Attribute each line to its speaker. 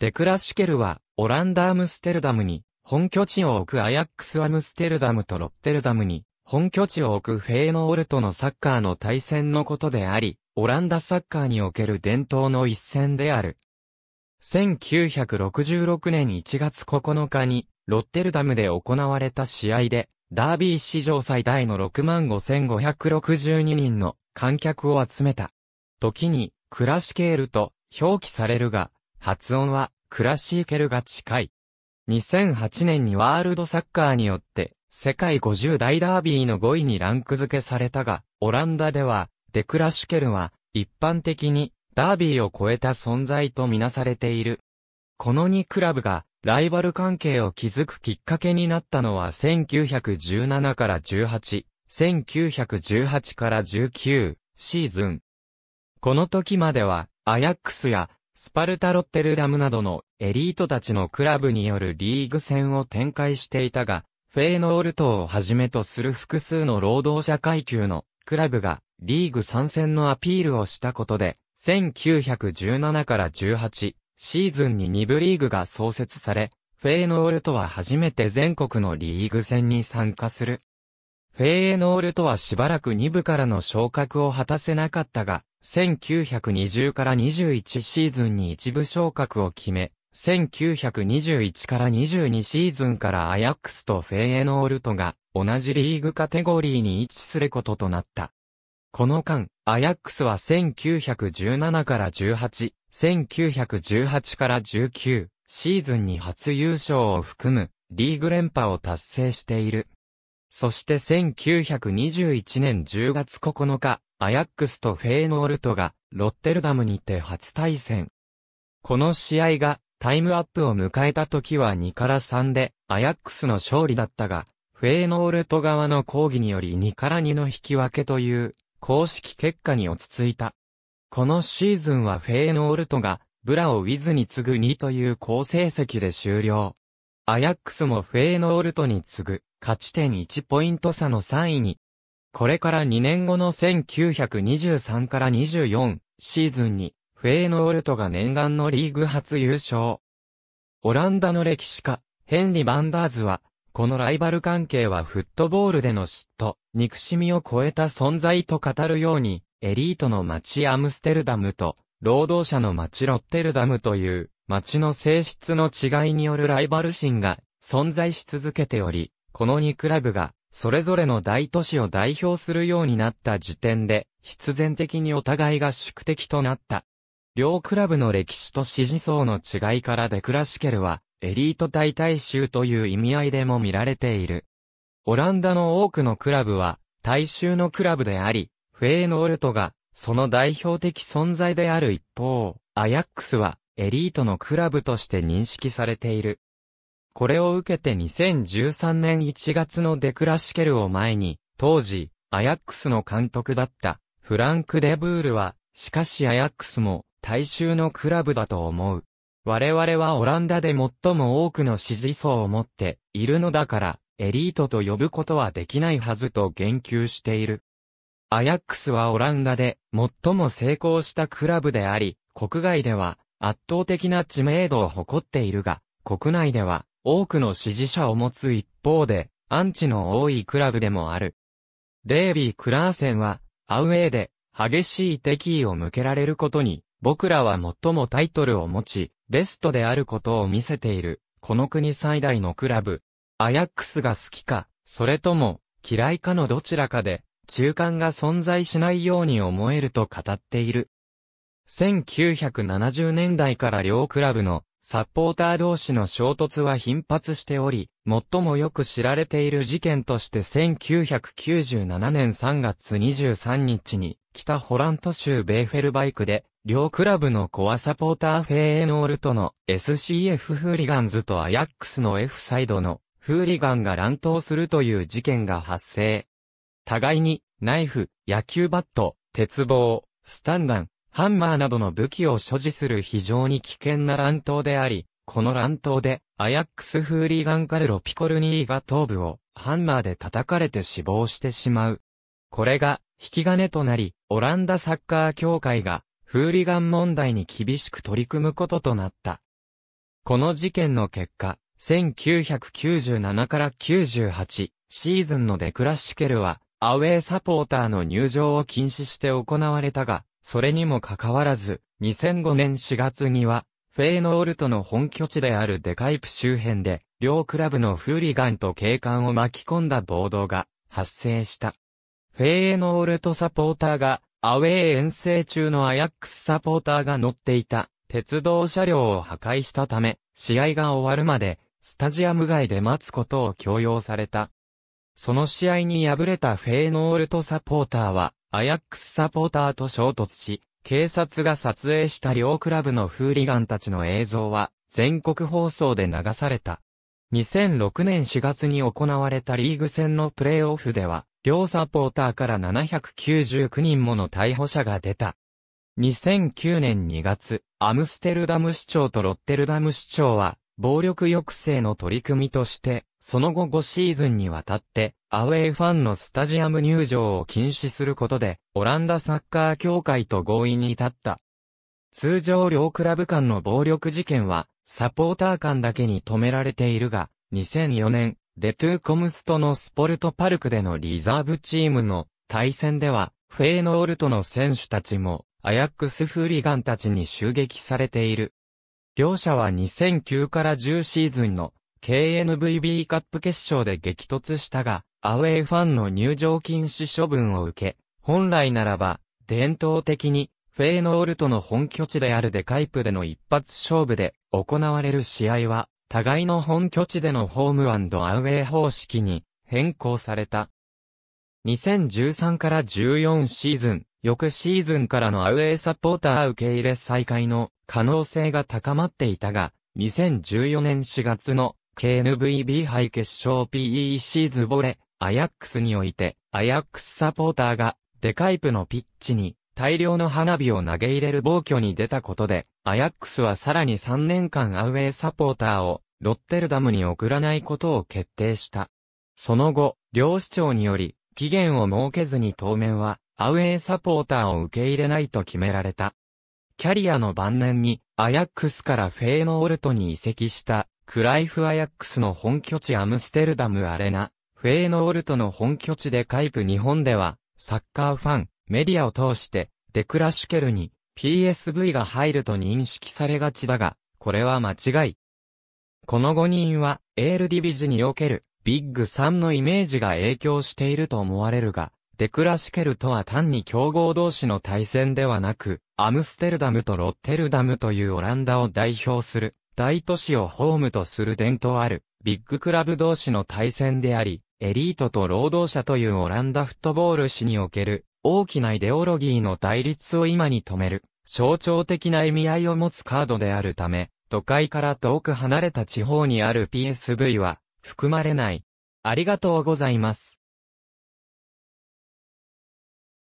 Speaker 1: デクラシケルは、オランダ・アムステルダムに、本拠地を置くアヤックス・アムステルダムとロッテルダムに、本拠地を置くフェーノールとのサッカーの対戦のことであり、オランダサッカーにおける伝統の一戦である。1966年1月9日に、ロッテルダムで行われた試合で、ダービー史上最大の65,562人の観客を集めた。時に、クラシケールと表記されるが、発音はクラシーケルが近い。2008年にワールドサッカーによって世界50大ダービーの5位にランク付けされたが、オランダではデクラシュケルは一般的にダービーを超えた存在とみなされている。この2クラブがライバル関係を築くきっかけになったのは1917から18、1918から19シーズン。この時まではアヤックスやスパルタ・ロッテルダムなどのエリートたちのクラブによるリーグ戦を展開していたが、フェーノールトをはじめとする複数の労働者階級のクラブがリーグ参戦のアピールをしたことで、1917から18シーズンに2部リーグが創設され、フェーノールトは初めて全国のリーグ戦に参加する。フェーノールトはしばらく2部からの昇格を果たせなかったが、1920から21シーズンに一部昇格を決め、1921から22シーズンからアヤックスとフェイエノールトが同じリーグカテゴリーに位置することとなった。この間、アヤックスは1917から18、1918から19シーズンに初優勝を含むリーグ連覇を達成している。そして1921年10月9日、アヤックスとフェーノールトが、ロッテルダムにて初対戦。この試合が、タイムアップを迎えた時は2から3で、アヤックスの勝利だったが、フェーノールト側の抗議により2から2の引き分けという、公式結果に落ち着いた。このシーズンはフェーノールトが、ブラをウィズに次ぐ2という好成績で終了。アヤックスもフェーノールトに次ぐ、勝ち点1ポイント差の3位にこれから2年後の1923から24シーズンに、フェーノールトが念願のリーグ初優勝。オランダの歴史家、ヘンリ・ー・バンダーズは、このライバル関係はフットボールでの嫉妬、憎しみを超えた存在と語るように、エリートの街アムステルダムと、労働者の街ロッテルダムという、街の性質の違いによるライバル心が存在し続けており、この2クラブがそれぞれの大都市を代表するようになった時点で、必然的にお互いが宿敵となった。両クラブの歴史と支持層の違いからデクラシケルは、エリート大大衆という意味合いでも見られている。オランダの多くのクラブは、大衆のクラブであり、フェーノールトが、その代表的存在である一方、アヤックスは、エリートのクラブとして認識されている。これを受けて2013年1月のデクラシケルを前に、当時、アヤックスの監督だったフランク・デブールは、しかしアヤックスも大衆のクラブだと思う。我々はオランダで最も多くの支持層を持っているのだから、エリートと呼ぶことはできないはずと言及している。アヤックスはオランダで最も成功したクラブであり、国外では圧倒的な知名度を誇っているが、国内では多くの支持者を持つ一方で、アンチの多いクラブでもある。デイビー・クラーセンは、アウェーで、激しい敵意を向けられることに、僕らは最もタイトルを持ち、ベストであることを見せている、この国最大のクラブ。アヤックスが好きか、それとも、嫌いかのどちらかで、中間が存在しないように思えると語っている。1970年代から両クラブのサポーター同士の衝突は頻発しており、最もよく知られている事件として1997年3月23日に、北ホラント州ベーフェルバイクで、両クラブのコアサポーターフェーノールとの SCF フーリガンズとアヤックスの F サイドのフーリガンが乱闘するという事件が発生。互いに、ナイフ、野球バット、鉄棒、スタンガン、ハンマーなどの武器を所持する非常に危険な乱闘であり、この乱闘で、アヤックスフーリーガンカルロ・ピコルニーが頭部をハンマーで叩かれて死亡してしまう。これが引き金となり、オランダサッカー協会がフーリガン問題に厳しく取り組むこととなった。この事件の結果、1997から98シーズンのデクラシケルはアウェーサポーターの入場を禁止して行われたが、それにもかかわらず、2005年4月には、フェーノールトの本拠地であるデカイプ周辺で、両クラブのフーリガンと警官を巻き込んだ暴動が発生した。フェーノールトサポーターが、アウェー遠征中のアヤックスサポーターが乗っていた、鉄道車両を破壊したため、試合が終わるまで、スタジアム外で待つことを強要された。その試合に敗れたフェーノールトサポーターは、アヤックスサポーターと衝突し、警察が撮影した両クラブのフーリガンたちの映像は、全国放送で流された。2006年4月に行われたリーグ戦のプレイオフでは、両サポーターから799人もの逮捕者が出た。2009年2月、アムステルダム市長とロッテルダム市長は、暴力抑制の取り組みとして、その後5シーズンにわたって、アウェイファンのスタジアム入場を禁止することで、オランダサッカー協会と合意に至った。通常両クラブ間の暴力事件は、サポーター間だけに止められているが、2004年、デトゥーコムストのスポルトパルクでのリザーブチームの対戦では、フェイノールトの選手たちも、アヤックスフーリガンたちに襲撃されている。両者は2009から10シーズンの KNVB カップ決勝で激突したが、アウェイファンの入場禁止処分を受け、本来ならば、伝統的に、フェーノールトの本拠地であるデカイプでの一発勝負で行われる試合は、互いの本拠地でのホームアウェイ方式に変更された。2013から14シーズン、翌シーズンからのアウェーサポーター受け入れ再開の可能性が高まっていたが、2014年4月の KNVB 杯決勝 PEC ズボレ、アヤックスにおいて、アヤックスサポーターが、デカイプのピッチに、大量の花火を投げ入れる暴挙に出たことで、アヤックスはさらに3年間アウェーサポーターを、ロッテルダムに送らないことを決定した。その後、両市長により、期限を設けずに当面は、アウェイサポーターを受け入れないと決められた。キャリアの晩年に、アヤックスからフェーノールトに移籍した、クライフ・アヤックスの本拠地アムステルダムアレナ、フェーノールトの本拠地でカイプ日本では、サッカーファン、メディアを通して、デクラシュケルに PSV が入ると認識されがちだが、これは間違い。この5人は、エールディビジにおける、ビッグ3のイメージが影響していると思われるが、デクラシケルとは単に競合同士の対戦ではなく、アムステルダムとロッテルダムというオランダを代表する、大都市をホームとする伝統ある、ビッグクラブ同士の対戦であり、エリートと労働者というオランダフットボール史における、大きなイデオロギーの対立を今に止める、象徴的な意味合いを持つカードであるため、都会から遠く離れた地方にある PSV は、含まれない。ありがとうございます。